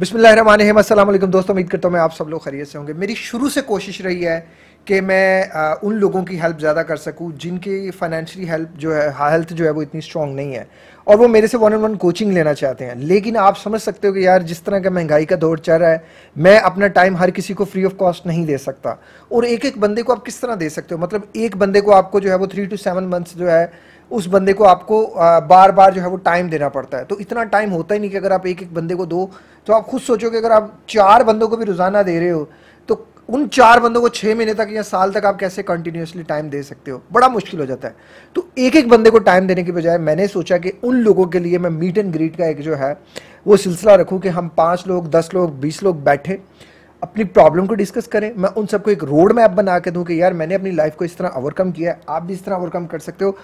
बिसमीम अल्लाम दोस्तों उम्मीद करता हूँ मैं आप सब लोग खरीद से होंगे मेरी शुरू से कोशिश रही है कि मैं आ, उन लोगों की हेल्प ज़्यादा कर सकूँ जिनकी फाइनेंशियली हेल्प जो है हेल्थ जो है वो इतनी स्ट्रॉन्ग नहीं है और वो मेरे से वन ऑन वन कोचिंग लेना चाहते हैं लेकिन आप समझ सकते हो कि यार जिस तरह का महंगाई का दौर चल रहा है मैं अपना टाइम हर किसी को फ्री ऑफ कॉस्ट नहीं दे सकता और एक एक बंदे को आप किस तरह दे सकते हो मतलब एक बंदे को आपको जो है वो थ्री टू सेवन मंथ्स जो है उस बंदे को आपको बार बार जो है वो टाइम देना पड़ता है तो इतना टाइम होता ही नहीं कि अगर आप एक एक बंदे को दो तो आप खुद सोचोगे अगर आप चार बंदों को भी रोज़ाना दे रहे हो तो उन चार बंदों को छः महीने तक या साल तक आप कैसे कंटिन्यूसली टाइम दे सकते हो बड़ा मुश्किल हो जाता है तो एक एक बंदे को टाइम देने के बजाय मैंने सोचा कि उन लोगों के लिए मैं मीट एंड ग्रीट का एक जो है वो सिलसिला रखूँ कि हम पाँच लोग दस लोग बीस लोग बैठे अपनी प्रॉब्लम को डिस्कस करें मैं उन सबको एक रोड मैप बना के दूं कि यार मैंने अपनी लाइफ को इस तरह ओवरकम किया है आप भी इस तरह ओवरकम कर सकते हो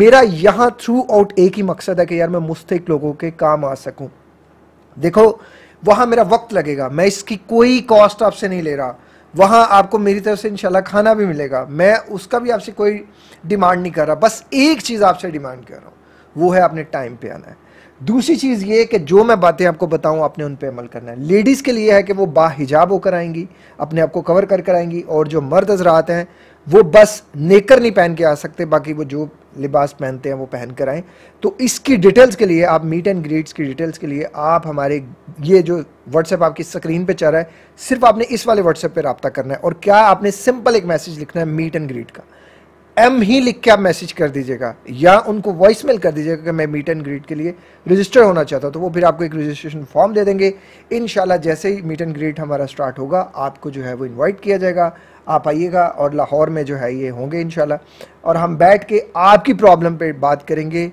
मेरा यहाँ थ्रू आउट एक ही मकसद है कि यार मैं मुस्तक लोगों के काम आ सकूँ देखो वहाँ मेरा वक्त लगेगा मैं इसकी कोई कॉस्ट आपसे नहीं ले रहा वहाँ आपको मेरी तरफ से इनशाला खाना भी मिलेगा मैं उसका भी आपसे कोई डिमांड नहीं कर रहा बस एक चीज़ आपसे डिमांड कर रहा हूँ वो है आपने टाइम पे आना है दूसरी चीज़ ये कि जो मैं बातें आपको बताऊं आपने उन पर अमल करना है लेडीज़ के लिए है कि वो बाहिजाब होकर आएंगी अपने आप को कवर कर कर आएंगी और जो मर्द हजरात हैं वो बस नेकर नहीं पहन के आ सकते बाकी वो जो लिबास पहनते हैं वो पहन कर आएँ तो इसकी डिटेल्स के लिए आप मीट एंड ग्रीट्स की डिटेल्स के लिए आप हमारे ये जो व्हाट्सएप आपकी स्क्रीन पर चल रहा है सिर्फ आपने इस वाले व्हाट्सएप पर रबता करना है और क्या आपने सिंपल एक मैसेज लिखना है मीट एंड ग्रीट का एम ही लिख के आप मैसेज कर दीजिएगा या उनको वॉइस मेल कर दीजिएगा कि मैं मीट एंड ग्रीट के लिए रजिस्टर होना चाहता हूँ तो वो फिर आपको एक रजिस्ट्रेशन फॉर्म दे देंगे इन जैसे ही मीट एंड ग्रीट हमारा स्टार्ट होगा आपको जो है वो इन्वाइट किया जाएगा आप आइएगा और लाहौर में जो है ये होंगे इन और हम बैठ के आपकी प्रॉब्लम पर बात करेंगे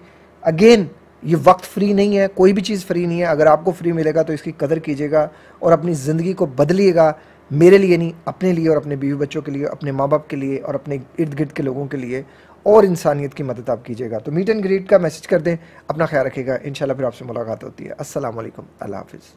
अगेन ये वक्त फ्री नहीं है कोई भी चीज़ फ्री नहीं है अगर आपको फ्री मिलेगा तो इसकी कदर कीजिएगा और अपनी ज़िंदगी को बदलिएगा मेरे लिए नहीं अपने लिए और अपने बीवी बच्चों के लिए अपने माँ बाप के लिए और अपने इर्द गिर्द के लोगों के लिए और इंसानियत की मदद आप कीजिएगा तो मीट एंड ग्रीट का मैसेज कर दें अपना ख्याल रखिएगा इन फिर आपसे मुलाकात होती है असल अल्लाह हाफिज़